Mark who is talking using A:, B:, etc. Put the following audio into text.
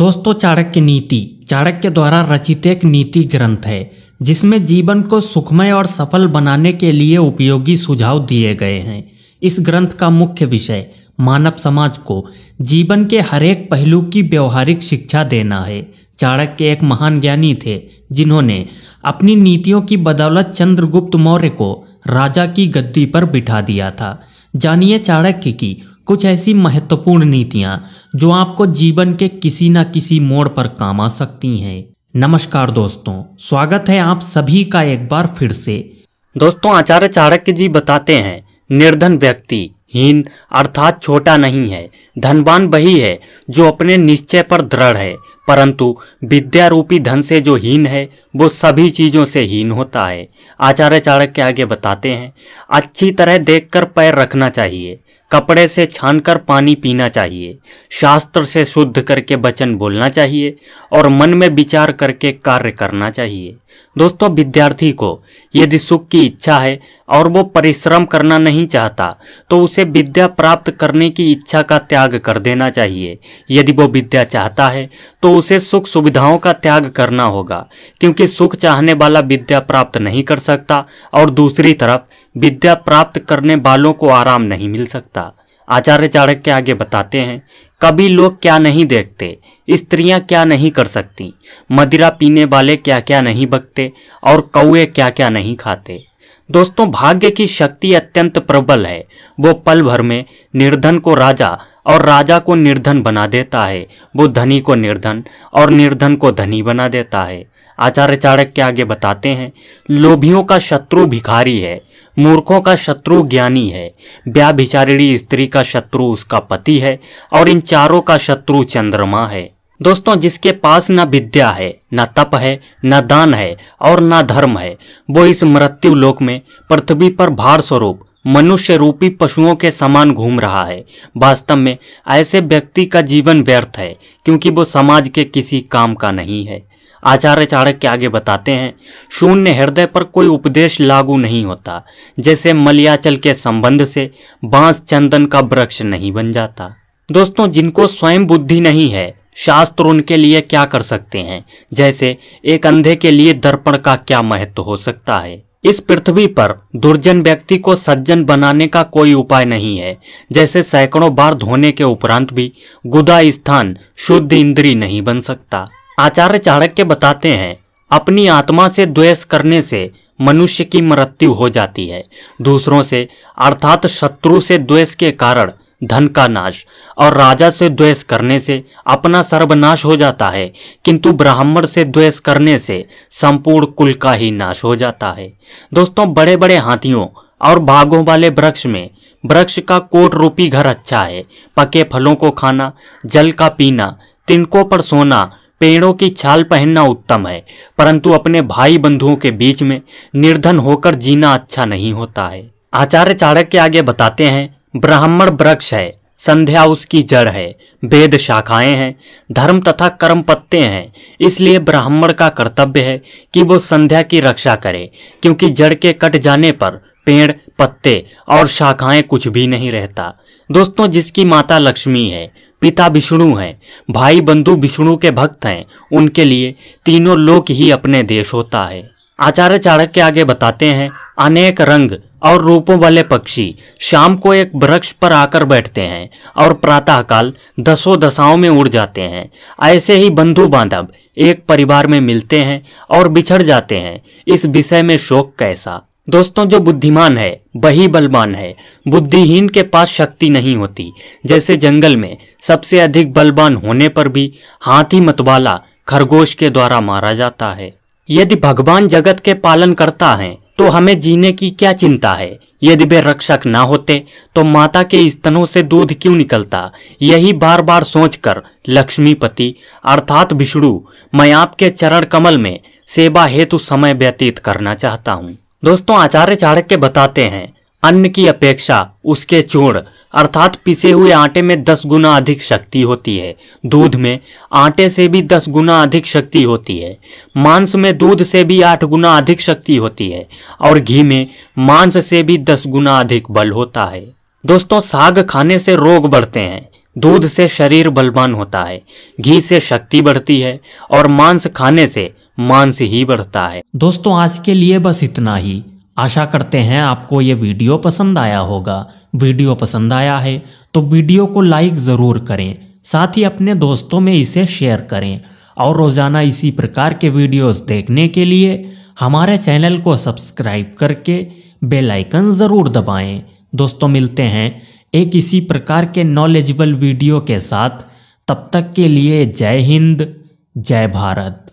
A: दोस्तों चाणक्य नीति चाणक्य द्वारा रचित एक नीति ग्रंथ है जिसमें जीवन को सुखमय और सफल बनाने के लिए उपयोगी सुझाव दिए गए हैं इस ग्रंथ का मुख्य विषय मानव समाज को जीवन के हरेक पहलू की व्यवहारिक शिक्षा देना है चाणक्य एक महान ज्ञानी थे जिन्होंने अपनी नीतियों की बदौलत चंद्रगुप्त मौर्य को राजा की गद्दी पर बिठा दिया था जानिए चाणक्य की कुछ ऐसी महत्वपूर्ण नीतियाँ जो आपको जीवन के किसी न किसी मोड़ पर काम आ सकती हैं नमस्कार दोस्तों स्वागत है आप सभी का एक बार फिर से दोस्तों आचार्य चाणक्य जी बताते हैं निर्धन व्यक्ति हीन अर्थात छोटा नहीं है धनवान वही है जो अपने निश्चय पर दृढ़ है परंतु विद्या रूपी धन से जो हीन है वो सभी चीज़ों से हीन होता है आचार्य चाणक्य आगे बताते हैं अच्छी तरह देखकर पैर रखना चाहिए कपड़े से छानकर पानी पीना चाहिए शास्त्र से शुद्ध करके वचन बोलना चाहिए और मन में विचार करके कार्य करना चाहिए दोस्तों विद्यार्थी को यदि सुख की इच्छा है और वो परिश्रम करना नहीं चाहता तो उसे विद्या प्राप्त करने की इच्छा का त्याग कर देना चाहिए यदि वो विद्या चाहता है तो उसे सुख सुविधाओं का त्याग करना होगा क्योंकि सुख चाहने वाला विद्या प्राप्त नहीं कर सकता और दूसरी तरफ विद्या प्राप्त करने वालों को आराम नहीं मिल सकता आचार्य चाणक्य आगे बताते हैं कभी लोग क्या नहीं देखते स्त्रियां क्या नहीं कर सकती मदिरा पीने वाले क्या क्या नहीं बकते और कौए क्या क्या नहीं खाते दोस्तों भाग्य की शक्ति अत्यंत प्रबल है वो पल भर में निर्धन को राजा और राजा को निर्धन बना देता है वो धनी को निर्धन और निर्धन को धनी बना देता है आचार्य चाणक्य आगे बताते हैं लोभियों का शत्रु भिखारी है मूर्खों का शत्रु ज्ञानी है व्याभिचारिणी स्त्री का शत्रु उसका पति है और इन चारों का शत्रु चंद्रमा है दोस्तों जिसके पास न विद्या है न तप है न दान है और न धर्म है वो इस मृत्यु लोक में पृथ्वी पर भार स्वरूप मनुष्य रूपी पशुओं के समान घूम रहा है वास्तव में ऐसे व्यक्ति का जीवन व्यर्थ है क्योंकि वो समाज के किसी काम का नहीं है आचार्य चाणक्य आगे बताते हैं शून्य हृदय पर कोई उपदेश लागू नहीं होता जैसे मलियाचल के संबंध से बांस चंदन का वृक्ष नहीं बन जाता दोस्तों जिनको स्वयं बुद्धि नहीं है शास्त्र उनके लिए क्या कर सकते हैं जैसे एक अंधे के लिए दर्पण का क्या महत्व हो सकता है इस पृथ्वी पर दुर्जन व्यक्ति को सज्जन बनाने का कोई उपाय नहीं है जैसे सैकड़ों बार धोने के उपरांत भी गुदा स्थान शुद्ध इंद्री नहीं बन सकता आचार्य चाणक्य बताते हैं अपनी आत्मा से द्वेष करने से मनुष्य की मृत्यु हो जाती है दूसरों से अर्थात शत्रु से द्वेष के कारण धन का नाश और राजा से द्वेष करने से अपना सर्वनाश हो जाता है किंतु ब्राह्मण से द्वेष करने से संपूर्ण कुल का ही नाश हो जाता है दोस्तों बड़े बड़े हाथियों और भागों वाले वृक्ष में वृक्ष का कोट रूपी घर अच्छा है पके फलों को खाना जल का पीना तिनकों पर सोना पेड़ों की छाल पहनना उत्तम है परंतु अपने भाई बंधुओं के बीच में निर्धन होकर जीना अच्छा नहीं होता है आचार्य चाणक्य आगे बताते हैं ब्राह्मण वृक्ष है संध्या उसकी जड़ है वेद शाखाएं हैं धर्म तथा कर्म पत्ते हैं इसलिए ब्राह्मण का कर्तव्य है कि वो संध्या की रक्षा करे क्योंकि जड़ के कट जाने पर पेड़ पत्ते और शाखाएं कुछ भी नहीं रहता दोस्तों जिसकी माता लक्ष्मी है पिता विष्णु हैं भाई बंधु विष्णु के भक्त हैं उनके लिए तीनों लोक ही अपने देश होता है आचार्य चाणक के आगे बताते हैं अनेक रंग और रूपों वाले पक्षी शाम को एक वृक्ष पर आकर बैठते हैं और प्रातःकाल दसों दशाओं में उड़ जाते हैं ऐसे ही बंधु बांधव एक परिवार में मिलते हैं और बिछड़ जाते हैं इस विषय में शोक कैसा दोस्तों जो बुद्धिमान है वही बलवान है बुद्धिहीन के पास शक्ति नहीं होती जैसे जंगल में सबसे अधिक बलवान होने पर भी हाथी मतवाला खरगोश के द्वारा मारा जाता है यदि भगवान जगत के पालन करता है तो हमें जीने की क्या चिंता है यदि वे रक्षक ना होते तो माता के स्तनों से दूध क्यों निकलता यही बार बार सोचकर लक्ष्मीपति अर्थात विष्णु मैं आपके चरण कमल में सेवा हेतु समय व्यतीत करना चाहता हूँ दोस्तों आचार्य चाणक्य बताते हैं अन्न की अपेक्षा उसके चूर्ण अर्थात पिसे हुए आटे में दस गुना अधिक शक्ति होती है दूध में आटे से भी दस गुना अधिक शक्ति होती है मांस में दूध से भी आठ गुना अधिक शक्ति होती है और घी में मांस से भी दस गुना अधिक बल होता है दोस्तों साग खाने से रोग बढ़ते हैं दूध से शरीर बलवान होता है घी से शक्ति बढ़ती है और मांस खाने से मान से ही बढ़ता है दोस्तों आज के लिए बस इतना ही आशा करते हैं आपको ये वीडियो पसंद आया होगा वीडियो पसंद आया है तो वीडियो को लाइक ज़रूर करें साथ ही अपने दोस्तों में इसे शेयर करें और रोज़ाना इसी प्रकार के वीडियोस देखने के लिए हमारे चैनल को सब्सक्राइब करके बेल आइकन ज़रूर दबाएं दोस्तों मिलते हैं एक इसी प्रकार के नॉलेजेबल वीडियो के साथ तब तक के लिए जय हिंद जय भारत